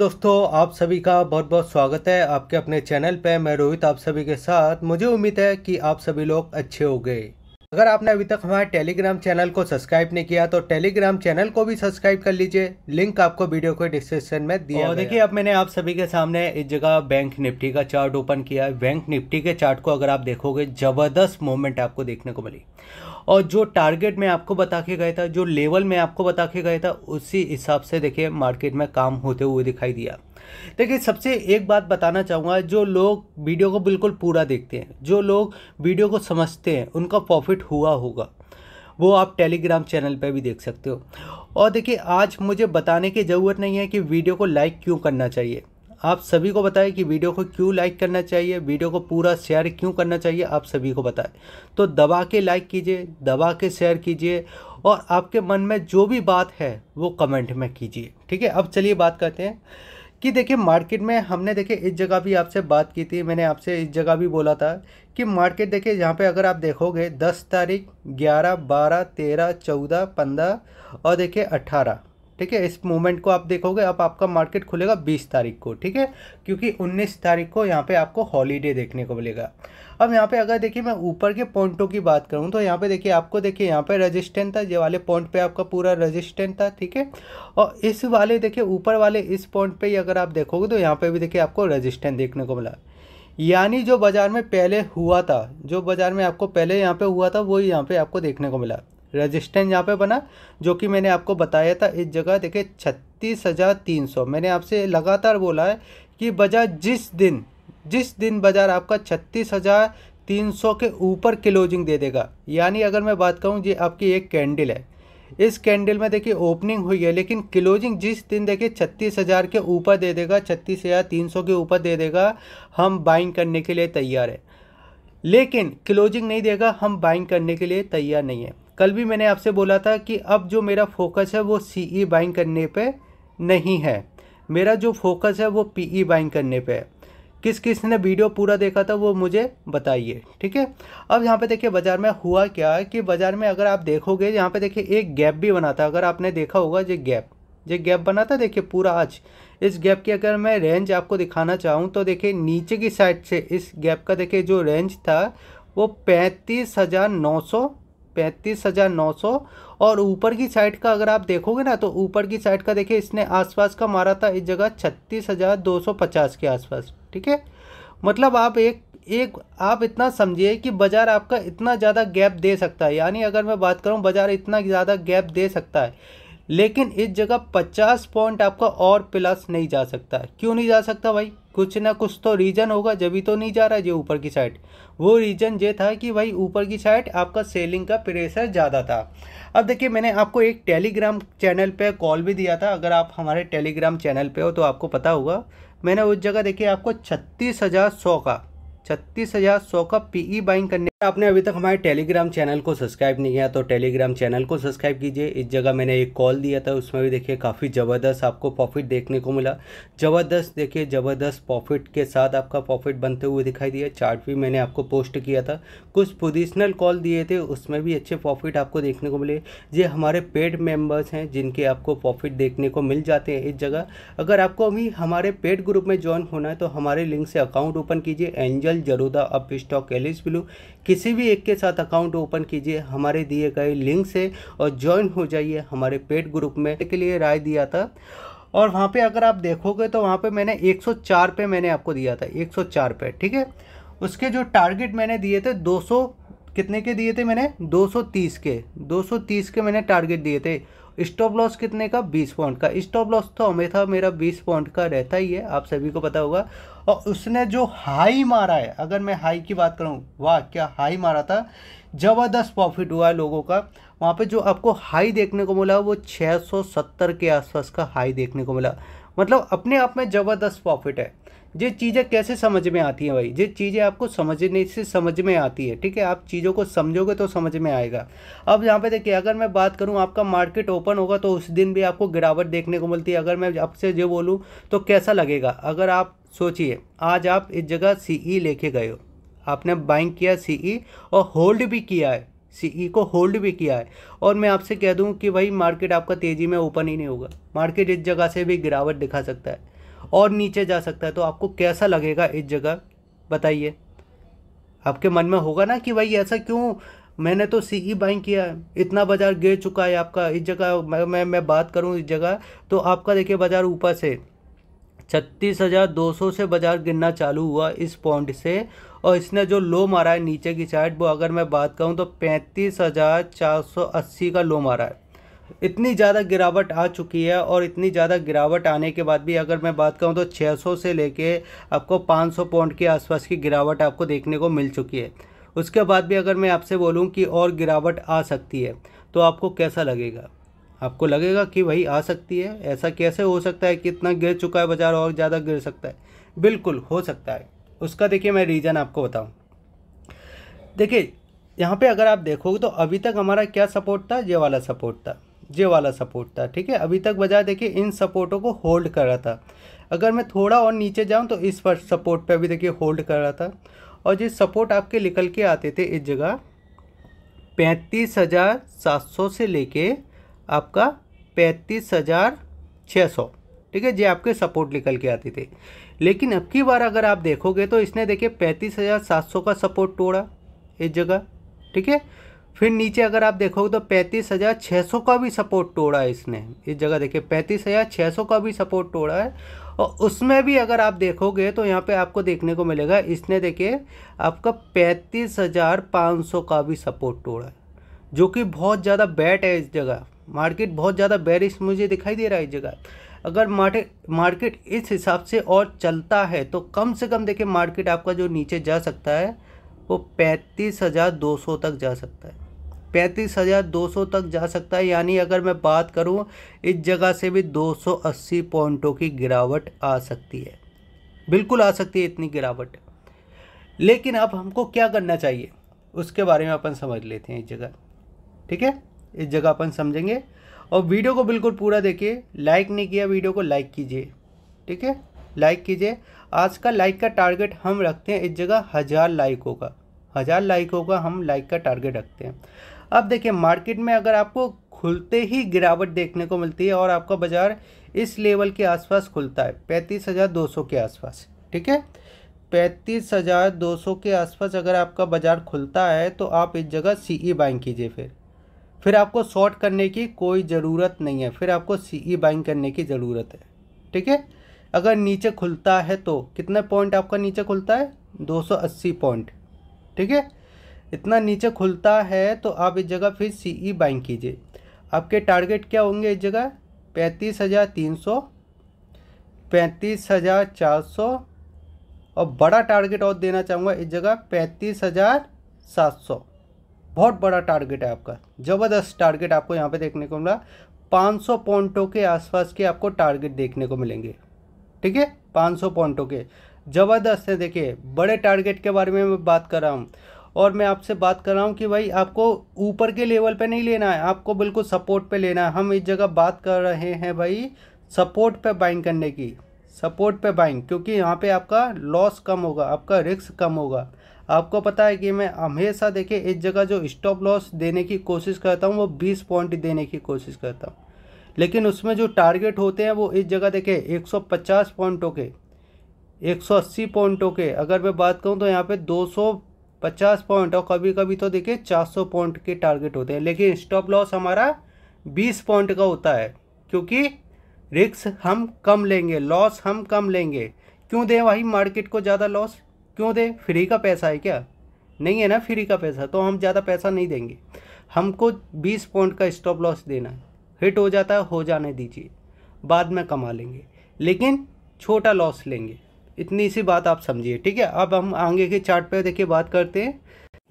दोस्तों आप सभी का बहुत बहुत स्वागत है आपके अपने चैनल पे मैं रोहित आप सभी के साथ मुझे उम्मीद है कि आप सभी लोग अच्छे हो गए अगर आपने अभी तक हमारे टेलीग्राम चैनल को सब्सक्राइब नहीं किया तो टेलीग्राम चैनल को भी सब्सक्राइब कर लीजिए लिंक आपको वीडियो को डिस्क्रिप्शन में दिया और देखिए अब मैंने आप सभी के सामने इस जगह बैंक निफ्टी का चार्ट ओपन किया है बैंक निफ्टी के चार्ट को अगर आप देखोगे जबरदस्त मोवमेंट आपको देखने को मिली और जो टारगेट में आपको बता के गए था जो लेवल में आपको बता के गए था उसी हिसाब से देखिए मार्केट में काम होते हुए दिखाई दिया देखिए सबसे एक बात बताना चाहूँगा जो लोग वीडियो को बिल्कुल पूरा देखते हैं जो लोग वीडियो को समझते हैं उनका प्रॉफिट हुआ होगा वो आप टेलीग्राम चैनल पर भी देख सकते हो और देखिए आज मुझे बताने की ज़रूरत नहीं है कि वीडियो को लाइक क्यों करना चाहिए आप सभी को बताएं कि वीडियो को क्यों लाइक करना चाहिए वीडियो को पूरा शेयर क्यों करना चाहिए आप सभी को बताएं तो दबा के लाइक कीजिए दबा के शेयर कीजिए और आपके मन में जो भी बात है वो कमेंट में कीजिए ठीक है अब चलिए बात करते हैं कि देखिए मार्केट में हमने देखिए इस जगह भी आपसे बात की थी मैंने आपसे इस जगह भी बोला था कि मार्केट देखिए यहाँ पे अगर आप देखोगे दस तारीख ग्यारह बारह तेरह चौदह पंद्रह और देखिए अट्ठारह ठीक है इस मोमेंट को आप देखोगे अब आपका मार्केट खुलेगा बीस तारीख को ठीक है क्योंकि उन्नीस तारीख को यहाँ पे आपको हॉलीडे देखने को मिलेगा अब यहाँ पे अगर देखिए मैं ऊपर के पॉइंटों की बात करूँ तो यहाँ पे देखिए आपको देखिए यहाँ पे रजिस्टेंट था ये वाले पॉइंट पे आपका पूरा रजिस्टेंट था ठीक है और इस वाले देखिए ऊपर वाले इस पॉइंट पे ही अगर आप देखोगे तो यहाँ पे भी देखिए आपको रजिस्टेंट देखने को मिला यानी जो बाज़ार में पहले हुआ था जो बाज़ार में आपको पहले यहाँ पर हुआ था वही यहाँ पर आपको देखने को मिला रजिस्टेंट यहाँ पर बना जो कि मैंने आपको बताया था इस जगह देखिए छत्तीस हज़ार तीन सौ मैंने आपसे लगातार बोला है कि बाजार जिस दिन जिस दिन बाज़ार आपका छत्तीस हज़ार तीन सौ के ऊपर क्लोजिंग दे देगा यानी अगर मैं बात करूँ ये आपकी एक कैंडल है इस कैंडल में देखिए ओपनिंग हुई है लेकिन क्लोजिंग जिस दिन देखिए छत्तीस हज़ार के ऊपर दे देगा छत्तीस हज़ार तीन सौ के ऊपर दे देगा हम बाइंग करने के लिए तैयार है लेकिन क्लोजिंग नहीं देगा हम बाइंग करने के लिए तैयार नहीं है कल भी मैंने आपसे बोला था कि अब जो मेरा फोकस है वो सी ई बाइंग करने पर नहीं है मेरा जो फोकस है वो पी ई बाइंग करने पर है किस किस ने वीडियो पूरा देखा था वो मुझे बताइए ठीक है अब यहाँ पे देखिए बाज़ार में हुआ क्या है कि बाज़ार में अगर आप देखोगे यहाँ पे देखिए एक गैप भी बना था अगर आपने देखा होगा जो गैप ये गैप बना था देखिए पूरा आज इस गैप की अगर मैं रेंज आपको दिखाना चाहूँ तो देखिए नीचे की साइड से इस गैप का देखिए जो रेंज था वो पैंतीस हज़ार नौ सौ पैंतीस हज़ार नौ सौ और ऊपर की साइड का अगर आप देखोगे ना तो ऊपर की साइड का देखिए इसने आसपास का मारा था इस जगह छत्तीस हज़ार दो सौ पचास के आसपास ठीक है मतलब आप एक एक आप इतना समझिए कि बाज़ार आपका इतना ज़्यादा गैप दे सकता है यानी अगर मैं बात करूँ बाज़ार इतना ज़्यादा गैप दे सकता है लेकिन इस जगह 50 पॉइंट आपका और प्लस नहीं जा सकता क्यों नहीं जा सकता भाई कुछ ना कुछ तो रीज़न होगा जब ही तो नहीं जा रहा है ये ऊपर की साइड वो रीज़न ये था कि भाई ऊपर की साइड आपका सेलिंग का प्रेशर ज़्यादा था अब देखिए मैंने आपको एक टेलीग्राम चैनल पे कॉल भी दिया था अगर आप हमारे टेलीग्राम चैनल पे हो तो आपको पता होगा मैंने उस जगह देखिए आपको छत्तीस हज़ार सौ का छत्तीस हज़ार सौ का पीई बाइंग e करने आपने अभी तक हमारे टेलीग्राम चैनल को सब्सक्राइब नहीं किया तो टेलीग्राम चैनल को सब्सक्राइब कीजिए इस जगह मैंने एक कॉल दिया था उसमें भी देखिए काफ़ी ज़बरदस्त आपको प्रॉफिट देखने को मिला ज़बरदस्त देखिए ज़बरदस्त प्रॉफिट के साथ आपका प्रॉफिट बनते हुए दिखाई दिया चार्ट भी मैंने आपको पोस्ट किया था कुछ पोजिशनल कॉल दिए थे उसमें भी अच्छे प्रॉफिट आपको देखने को मिले ये हमारे पेड मेम्बर्स हैं जिनके आपको प्रॉफिट देखने को मिल जाते हैं इस जगह अगर आपको अभी हमारे पेड ग्रुप में ज्वाइन होना है तो हमारे लिंक से अकाउंट ओपन कीजिए Angel Zerodha Upstox Alice Blue किसी भी एक के साथ अकाउंट ओपन कीजिए हमारे दिए गए लिंक से और ज्वाइन हो जाइए हमारे पेड ग्रुप में के लिए राय दिया था और वहाँ पे अगर आप देखोगे तो वहाँ पे मैंने 104 पे मैंने आपको दिया था 104 पे ठीक है उसके जो टारगेट मैंने दिए थे 200 कितने के दिए थे मैंने 230 के 230 के मैंने टारगेट दिए थे स्टॉप लॉस कितने का बीस पॉइंट का स्टॉप लॉस तो हमेशा मेरा बीस पॉइंट का रहता ही है आप सभी को पता होगा और उसने जो हाई मारा है अगर मैं हाई की बात करूँ वाह क्या हाई मारा था ज़बरदस्त प्रॉफिट हुआ है लोगों का वहाँ पे जो आपको हाई देखने को मिला वो 670 के आसपास का हाई देखने को मिला मतलब अपने आप में ज़बरदस्त प्रॉफिट है ये चीज़ें कैसे समझ में आती हैं भाई ये चीज़ें आपको समझने से समझ में आती है ठीक है आप चीज़ों को समझोगे तो समझ में आएगा अब यहाँ पे देखिए अगर मैं बात करूँ आपका मार्केट ओपन होगा तो उस दिन भी आपको गिरावट देखने को मिलती है अगर मैं आपसे जो बोलूँ तो कैसा लगेगा अगर आप सोचिए आज आप इस जगह सी e लेके गए हो आपने बाइंग किया सी e और होल्ड भी किया है ई e को होल्ड भी किया है और मैं आपसे कह दूँ कि भाई मार्केट आपका तेज़ी में ओपन ही नहीं होगा मार्केट इस जगह से भी गिरावट दिखा सकता है और नीचे जा सकता है तो आपको कैसा लगेगा इस जगह बताइए आपके मन में होगा ना कि भाई ऐसा क्यों मैंने तो सी ई बाइंग किया है इतना बाज़ार गिर चुका है आपका इस जगह मैं मैं, मैं बात करूँ इस जगह तो आपका देखिए बाज़ार ऊपर से छत्तीस हज़ार दो सौ से बाज़ार गिरना चालू हुआ इस पॉइंट से और इसने जो लो मारा है नीचे की साइड वो अगर मैं बात करूँ तो पैंतीस हज़ार चार सौ अस्सी का लो मारा है इतनी ज़्यादा गिरावट आ चुकी है और इतनी ज़्यादा गिरावट आने के बाद भी अगर मैं बात करूँ तो 600 से लेके आपको 500 पॉइंट के आसपास की गिरावट आपको देखने को मिल चुकी है उसके बाद भी अगर मैं आपसे बोलूँ कि और गिरावट आ सकती है तो आपको कैसा लगेगा आपको लगेगा कि भाई आ सकती है ऐसा कैसे हो सकता है कि इतना गिर चुका है बाज़ार और ज़्यादा गिर सकता है बिल्कुल हो सकता है उसका देखिए मैं रीज़न आपको बताऊँ देखिए यहाँ पे अगर आप देखोगे तो अभी तक हमारा क्या सपोर्ट था ये वाला सपोर्ट था ये वाला सपोर्ट था ठीक है अभी तक बजाय देखिए इन सपोर्टों को होल्ड कर रहा था अगर मैं थोड़ा और नीचे जाऊँ तो इस पर सपोर्ट पर अभी देखिए होल्ड कर रहा था और जिस सपोर्ट आपके निकल के आते थे इस जगह पैंतीस हज़ार सात सौ से लेके आपका पैंतीस हज़ार छः सौ ठीक है जे आपके सपोर्ट निकल के आते थे लेकिन अब की बार अगर आप देखोगे तो इसने देखिए पैंतीस हज़ार सात सौ का सपोर्ट तोड़ा इस जगह ठीक है फिर नीचे अगर आप देखोगे तो पैंतीस हज़ार छः सौ का भी सपोर्ट तोड़ा है इसने इस जगह देखिए पैंतीस हज़ार छः सौ का भी सपोर्ट तोड़ा है और उसमें भी अगर आप देखोगे तो यहाँ पे आपको देखने को मिलेगा इसने देखिए आपका पैंतीस हज़ार पाँच सौ का भी सपोर्ट तोड़ा है जो कि बहुत ज़्यादा बैट है इस जगह मार्केट बहुत ज़्यादा बैरिश मुझे दिखाई दे रहा है इस जगह अगर मार्केट मार्केट इस हिसाब से और चलता है तो कम से कम देखिए मार्केट आपका जो नीचे जा सकता है वो पैंतीस हज़ार दो सौ तक जा सकता है पैंतीस हज़ार दो सौ तक जा सकता है यानी अगर मैं बात करूं इस जगह से भी दो सौ अस्सी पॉइंटों की गिरावट आ सकती है बिल्कुल आ सकती है इतनी गिरावट लेकिन अब हमको क्या करना चाहिए उसके बारे में अपन समझ लेते हैं इस जगह ठीक है इस जगह अपन समझेंगे और वीडियो को बिल्कुल पूरा देखिए लाइक नहीं किया वीडियो को लाइक कीजिए ठीक है लाइक कीजिए आज का लाइक का टारगेट हम रखते हैं इस जगह हज़ार लाइकों का हज़ार लाइकों का हम लाइक का टारगेट रखते हैं अब देखिए मार्केट में अगर आपको खुलते ही गिरावट देखने को मिलती है और आपका बाज़ार इस लेवल के आसपास खुलता है पैंतीस हज़ार दो सौ के आसपास ठीक है पैंतीस हज़ार दो सौ के आसपास अगर आपका बाज़ार खुलता है तो आप इस जगह सी ई बाइंग कीजिए फिर फिर आपको शॉर्ट करने की कोई ज़रूरत नहीं है फिर आपको सी ई बाइंग करने की ज़रूरत है ठीक है अगर नीचे खुलता है तो कितने पॉइंट आपका नीचे खुलता है दो सौ अस्सी पॉइंट ठीक है इतना नीचे खुलता है तो आप इस जगह फिर सी ई बाइंग कीजिए आपके टारगेट क्या होंगे इस जगह पैंतीस हज़ार तीन सौ पैंतीस हज़ार चार सौ और बड़ा टारगेट और देना चाहूँगा इस जगह पैंतीस हज़ार सात सौ बहुत बड़ा टारगेट है आपका ज़बरदस्त टारगेट आपको यहाँ पे देखने को मिला 500 पॉइंटों के आसपास के आपको टारगेट देखने को मिलेंगे ठीक है 500 पॉइंटों के ज़बरदस्त है देखिए बड़े टारगेट के बारे में मैं बात कर रहा हूँ और मैं आपसे बात कर रहा हूँ कि भाई आपको ऊपर के लेवल पे नहीं लेना है आपको बिल्कुल सपोर्ट पे लेना है हम इस जगह बात कर रहे हैं भाई सपोर्ट पे बाइंग करने की सपोर्ट पे बाइंग क्योंकि यहाँ पे आपका लॉस कम होगा आपका रिस्क कम होगा आपको पता है कि मैं हमेशा देखे इस जगह जो स्टॉप लॉस देने की कोशिश करता हूँ वो बीस पॉइंट देने की कोशिश करता हूँ लेकिन उसमें जो टारगेट होते हैं वो इस जगह देखे 150 पॉइंटों के 180 पॉइंटों के अगर मैं बात करूँ तो यहाँ पे पचास पॉइंट और कभी कभी तो देखिए चार सौ पॉइंट के टारगेट होते हैं लेकिन स्टॉप लॉस हमारा बीस पॉइंट का होता है क्योंकि रिक्स हम कम लेंगे लॉस हम कम लेंगे क्यों दें भाई मार्केट को ज़्यादा लॉस क्यों दें फ्री का पैसा है क्या नहीं है ना फ्री का पैसा तो हम ज़्यादा पैसा नहीं देंगे हमको बीस पॉइंट का स्टॉप लॉस देना है हिट हो जाता है हो जाने दीजिए बाद में कमा लेंगे लेकिन छोटा लॉस लेंगे इतनी सी बात आप समझिए ठीक है अब हम आगे के चार्ट पे देखिए बात करते हैं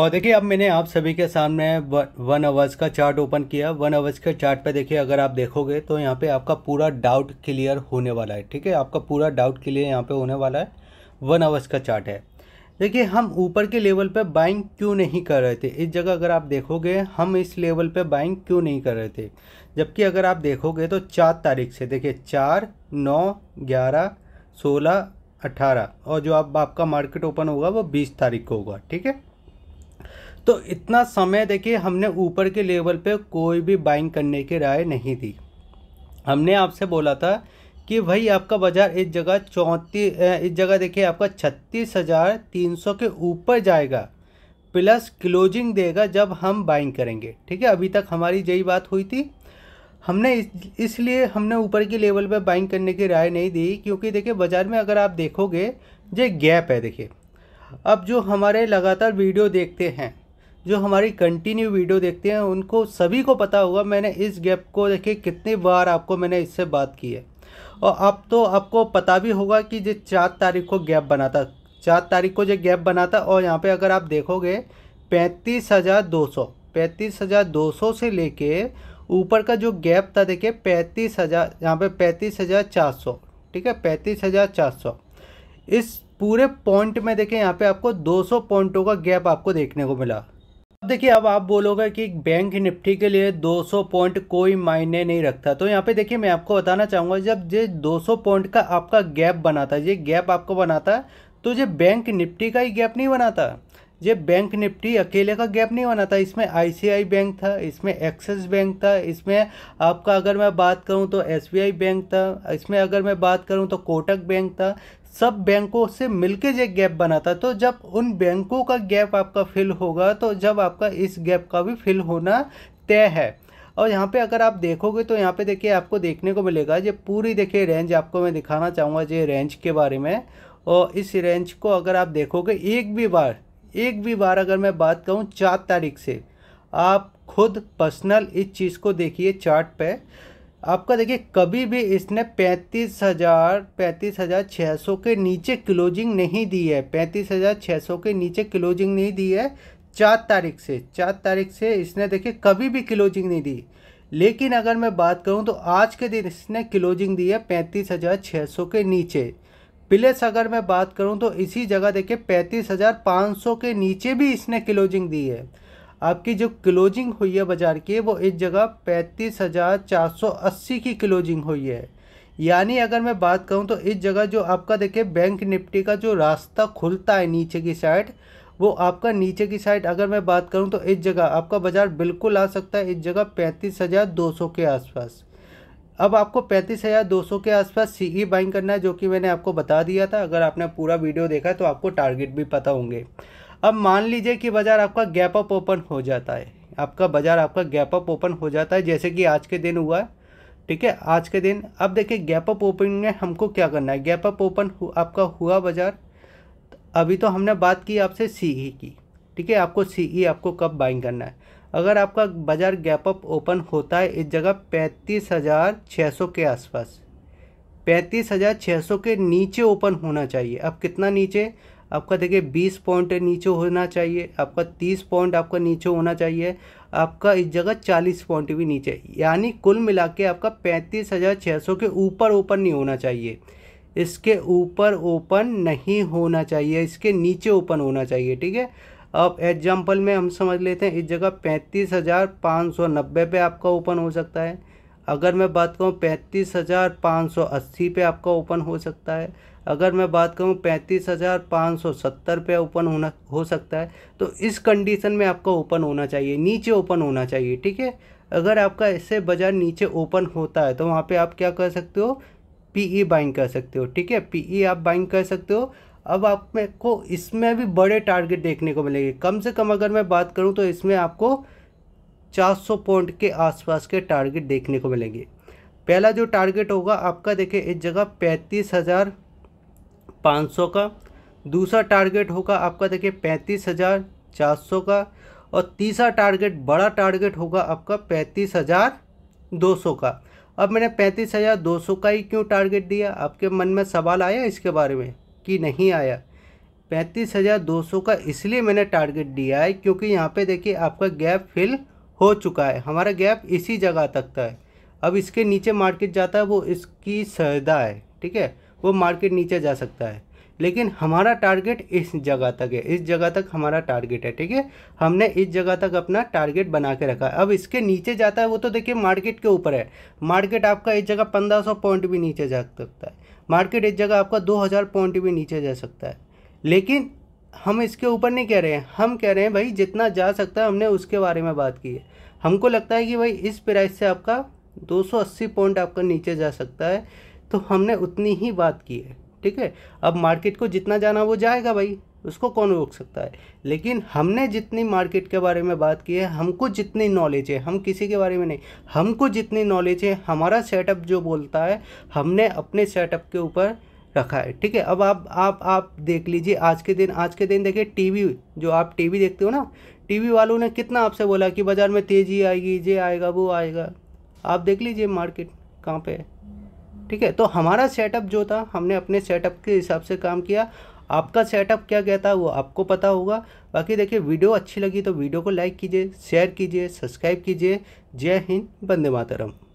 और देखिए अब मैंने आप सभी के सामने वन आवर्स का चार्ट ओपन किया वन आवर्स के चार्ट पे देखिए अगर आप देखोगे तो यहाँ पे आपका पूरा डाउट क्लियर होने वाला है ठीक है आपका पूरा डाउट क्लियर यहाँ पे होने वाला है वन आवर्स का चार्ट है देखिए हम ऊपर के लेवल पे बाइंग क्यों नहीं कर रहे थे इस जगह अगर आप देखोगे हम इस लेवल पर बाइंग क्यों नहीं कर रहे थे जबकि अगर आप देखोगे तो चार तारीख से देखिए चार नौ ग्यारह सोलह अट्ठारह और जो आप आपका मार्केट ओपन होगा वो बीस तारीख को होगा ठीक है तो इतना समय देखिए हमने ऊपर के लेवल पे कोई भी बाइंग करने की राय नहीं दी हमने आपसे बोला था कि भाई आपका बाज़ार इस जगह चौंतीस इस जगह देखिए आपका छत्तीस हज़ार तीन सौ के ऊपर जाएगा प्लस क्लोजिंग देगा जब हम बाइंग करेंगे ठीक है अभी तक हमारी यही बात हुई थी हमने इस, इसलिए हमने ऊपर की लेवल पर बाइंग करने की राय नहीं दी क्योंकि देखिए बाज़ार में अगर आप देखोगे जो गैप है देखिए अब जो हमारे लगातार वीडियो देखते हैं जो हमारी कंटिन्यू वीडियो देखते हैं उनको सभी को पता होगा मैंने इस गैप को देखिए कितनी बार आपको मैंने इससे बात की है और अब तो आपको पता भी होगा कि जो चार तारीख को गैप बना था चार तारीख को जो गैप बना था और यहाँ पे अगर आप देखोगे पैंतीस हज़ार दो सौ पैंतीस हज़ार दो सौ से लेके ऊपर का जो गैप था देखिए पैंतीस हज़ार यहाँ पर पैंतीस हज़ार चार सौ ठीक है पैंतीस हज़ार चार सौ इस पूरे पॉइंट में देखें यहाँ पे आपको 200 पॉइंटों का गैप आपको देखने को मिला अब देखिए अब आप बोलोगे कि बैंक निफ्टी के लिए 200 पॉइंट कोई मायने नहीं रखता तो यहाँ पे देखिए मैं आपको बताना चाहूँगा जब ये 200 पॉइंट का आपका गैप बनाता है ये गैप आपको बनाता है तो ये बैंक निफ्टी का ही गैप नहीं बनाता ये बैंक निफ्टी अकेले का गैप नहीं बना था इसमें आईसीआई बैंक था इसमें एक्सिस बैंक था इसमें आपका अगर मैं बात करूं तो एसबीआई बैंक था इसमें अगर मैं बात करूं तो कोटक बैंक था सब बैंकों से मिलके जो गैप बना था तो जब उन बैंकों का गैप आपका फिल होगा तो जब आपका इस गैप का भी फिल होना तय है और यहाँ पे अगर आप देखोगे तो यहाँ पे देखिए आपको देखने को मिलेगा ये पूरी देखिए रेंज आपको मैं दिखाना चाहूँगा ये रेंज के बारे में और इस रेंज को अगर आप देखोगे एक भी बार एक भी बार अगर मैं बात कहूँ चार तारीख से आप खुद पर्सनल इस चीज़ को देखिए चार्ट पे आपका देखिए कभी भी इसने पैंतीस हज़ार पैंतीस हज़ार छः सौ के नीचे क्लोजिंग नहीं दी है पैंतीस हज़ार छः सौ के नीचे क्लोजिंग नहीं दी है चार तारीख से चार तारीख से इसने देखिए कभी भी क्लोजिंग नहीं दी लेकिन अगर मैं बात करूं तो आज के दिन इसने क्लोजिंग दी है पैंतीस हज़ार छः सौ के नीचे प्लेस अगर मैं बात करूं तो इसी जगह देखिए पैंतीस हज़ार पाँच सौ के नीचे भी इसने क्लोजिंग दी है आपकी जो क्लोजिंग हुई है बाज़ार की वो इस जगह पैंतीस हज़ार चार सौ अस्सी की क्लोजिंग हुई है यानी अगर मैं बात करूं तो इस जगह जो आपका देखिए बैंक निफ्टी का जो रास्ता खुलता है नीचे की साइड वो आपका नीचे की साइड अगर मैं बात करूँ तो इस जगह आपका बाज़ार बिल्कुल आ सकता है इस जगह पैंतीस हज़ार दो सौ के आसपास अब आपको पैंतीस हज़ार दो सौ के आसपास सी ई बाइंग करना है जो कि मैंने आपको बता दिया था अगर आपने पूरा वीडियो देखा है तो आपको टारगेट भी पता होंगे अब मान लीजिए कि बाज़ार आपका गैप अप ओपन हो जाता है आपका बाज़ार आपका गैप अप ओपन हो जाता है जैसे कि आज के दिन हुआ ठीक है आज के दिन अब देखिए गैप अप ओपन में हमको क्या करना है गैप अप ओपन आपका हुआ बाज़ार अभी तो हमने बात की आपसे सी ई e की ठीक है आपको सी ई e आपको कब बाइंग करना है अगर आपका बाज़ार गैप अप ओपन होता है इस जगह पैंतीस हज़ार छः सौ के आसपास पैंतीस हज़ार छः सौ के नीचे ओपन होना चाहिए अब कितना नीचे आपका देखिए बीस पॉइंट नीचे होना चाहिए आपका तीस पॉइंट आपका नीचे होना चाहिए आपका इस जगह चालीस पॉइंट भी नीचे यानी कुल मिला के आपका पैंतीस हज़ार छः सौ के ऊपर ओपन नहीं होना चाहिए इसके ऊपर ओपन नहीं होना चाहिए इसके नीचे ओपन होना चाहिए ठीक है अब एग्जाम्पल में हम समझ लेते हैं इस जगह पैंतीस हज़ार पाँच सौ नब्बे पे आपका ओपन हो सकता है अगर मैं बात करूँ पैंतीस हज़ार पाँच सौ अस्सी पर आपका ओपन हो सकता है अगर मैं बात करूँ पैंतीस हज़ार पाँच सौ सत्तर पर ओपन होना हो सकता है तो इस कंडीशन में आपका ओपन होना चाहिए नीचे ओपन होना चाहिए ठीक है अगर आपका इससे बाज़ार नीचे ओपन होता है तो वहाँ पे आप क्या कर सकते हो पीई बाइंग e कर सकते हो ठीक है पीई e आप बाइंग कर सकते हो अब आप में को इसमें भी बड़े टारगेट देखने को मिलेंगे कम से कम अगर मैं बात करूँ तो इसमें आपको 400 पॉइंट के आसपास के टारगेट देखने को मिलेंगे पहला जो टारगेट होगा आपका देखिए इस जगह पैंतीस हज़ार पाँच सौ का दूसरा टारगेट होगा आपका देखिए पैंतीस हज़ार चार सौ का और तीसरा टारगेट बड़ा टारगेट होगा आपका पैंतीस हज़ार दो सौ का अब मैंने पैंतीस हज़ार दो सौ का ही क्यों टारगेट दिया आपके मन में सवाल आया इसके बारे में कि नहीं आया पैंतीस हज़ार दो सौ का इसलिए मैंने टारगेट दिया है क्योंकि यहाँ पे देखिए आपका गैप फिल हो चुका है हमारा गैप इसी जगह तक का है अब इसके नीचे मार्केट जाता है वो इसकी सदा है ठीक है वो मार्केट नीचे जा सकता है लेकिन हमारा टारगेट इस जगह तक है इस जगह तक हमारा टारगेट है ठीक है हमने इस जगह तक अपना टारगेट बना के रखा है अब इसके नीचे जाता है वो तो देखिए मार्केट के ऊपर है मार्केट आपका इस जगह पंद्रह सौ पॉइंट भी नीचे जा सकता है मार्केट एक जगह आपका 2000 पॉइंट भी नीचे जा सकता है लेकिन हम इसके ऊपर नहीं कह रहे हैं हम कह रहे हैं भाई जितना जा सकता है हमने उसके बारे में बात की है हमको लगता है कि भाई इस प्राइस से आपका 280 पॉइंट आपका नीचे जा सकता है तो हमने उतनी ही बात की है ठीक है अब मार्केट को जितना जाना वो जाएगा भाई उसको कौन रोक सकता है लेकिन हमने जितनी मार्केट के बारे में बात की है हमको जितनी नॉलेज है हम किसी के बारे में नहीं हमको जितनी नॉलेज है हमारा सेटअप जो बोलता है हमने अपने सेटअप के ऊपर रखा है ठीक है अब आप आप आप देख लीजिए आज के दिन आज के दिन देखिए टीवी जो आप टीवी देखते हो ना टीवी वालों ने कितना आपसे बोला कि बाज़ार में तेज़ी आएगी ये आएगा वो आएगा आप देख लीजिए मार्केट कहाँ पे है ठीक है तो हमारा सेटअप जो था हमने अपने सेटअप के हिसाब से काम किया आपका सेटअप क्या कहता है वो आपको पता होगा बाकी देखिए वीडियो अच्छी लगी तो वीडियो को लाइक कीजिए शेयर कीजिए सब्सक्राइब कीजिए जय हिंद वंदे मातरम